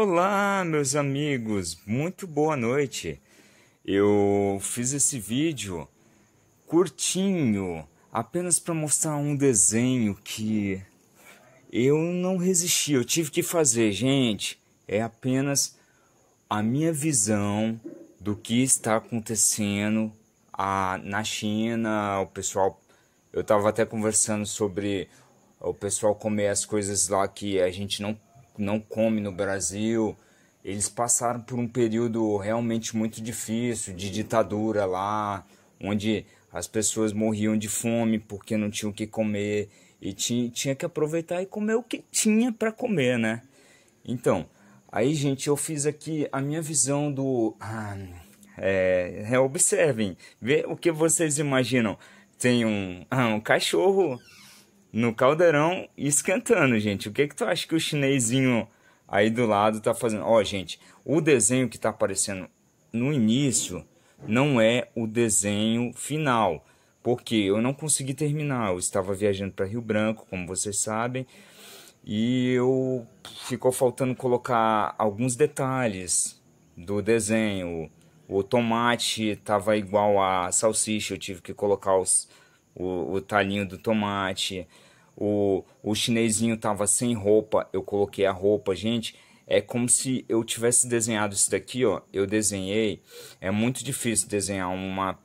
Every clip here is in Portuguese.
Olá, meus amigos, muito boa noite. Eu fiz esse vídeo curtinho, apenas para mostrar um desenho que eu não resisti, eu tive que fazer, gente. É apenas a minha visão do que está acontecendo a, na China, o pessoal. Eu estava até conversando sobre o pessoal comer as coisas lá que a gente não não come no Brasil. Eles passaram por um período realmente muito difícil de ditadura lá, onde as pessoas morriam de fome porque não tinham o que comer e tinha, tinha que aproveitar e comer o que tinha para comer, né? Então, aí, gente, eu fiz aqui a minha visão do. Ah, é, é, observem, vê o que vocês imaginam. Tem um, ah, um cachorro no caldeirão esquentando, gente. O que que tu acha que o chinesinho aí do lado tá fazendo? Ó, oh, gente, o desenho que tá aparecendo no início não é o desenho final, porque eu não consegui terminar. Eu estava viajando para Rio Branco, como vocês sabem, e eu ficou faltando colocar alguns detalhes do desenho. O tomate estava igual a salsicha, eu tive que colocar os o, o talinho do tomate, o, o chinesinho tava sem roupa, eu coloquei a roupa, gente. É como se eu tivesse desenhado isso daqui, ó. Eu desenhei. É muito difícil desenhar uma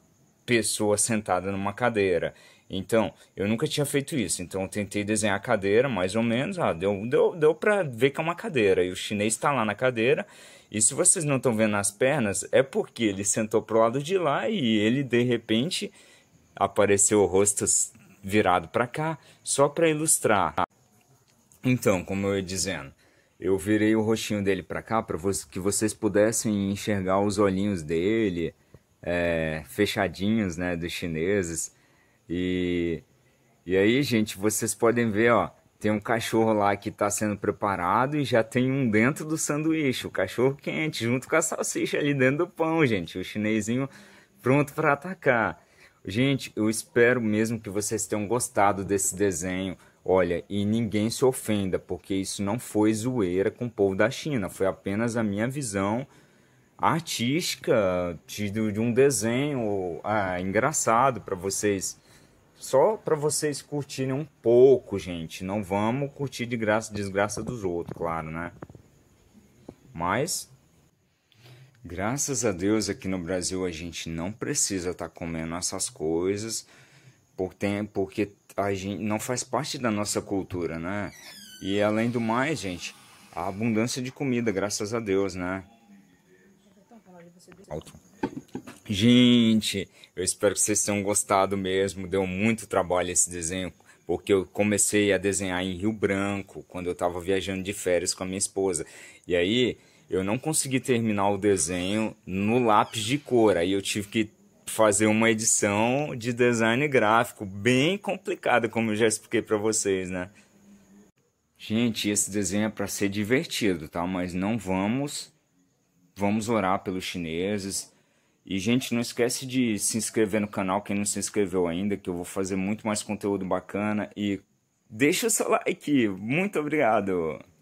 pessoa sentada numa cadeira. Então, eu nunca tinha feito isso. Então, eu tentei desenhar a cadeira, mais ou menos. Ah, deu, deu, deu para ver que é uma cadeira. E o chinês está lá na cadeira. E se vocês não estão vendo as pernas, é porque ele sentou pro lado de lá e ele, de repente, apareceu o rosto virado para cá, só para ilustrar. Então, como eu ia dizendo, eu virei o rostinho dele para cá para que vocês pudessem enxergar os olhinhos dele, é, fechadinhos, né, dos chineses. E, e aí, gente, vocês podem ver, ó, tem um cachorro lá que está sendo preparado e já tem um dentro do sanduíche, o cachorro quente, junto com a salsicha ali dentro do pão, gente. O chinesinho pronto para atacar. Gente, eu espero mesmo que vocês tenham gostado desse desenho. Olha, e ninguém se ofenda, porque isso não foi zoeira com o povo da China, foi apenas a minha visão artística de, de um desenho ah, engraçado para vocês. Só para vocês curtirem um pouco, gente. Não vamos curtir de graça desgraça dos outros, claro, né? Mas Graças a Deus aqui no Brasil a gente não precisa estar tá comendo essas coisas, porque a gente não faz parte da nossa cultura, né? E além do mais, gente, a abundância de comida, graças a Deus, né? Alto. Gente, eu espero que vocês tenham gostado mesmo. Deu muito trabalho esse desenho, porque eu comecei a desenhar em Rio Branco, quando eu estava viajando de férias com a minha esposa. E aí, eu não consegui terminar o desenho no lápis de cor. Aí eu tive que fazer uma edição de design gráfico bem complicada, como eu já expliquei para vocês, né? Gente, esse desenho é para ser divertido, tá? Mas não vamos vamos orar pelos chineses. E gente, não esquece de se inscrever no canal quem não se inscreveu ainda, que eu vou fazer muito mais conteúdo bacana e deixa o seu like. Muito obrigado.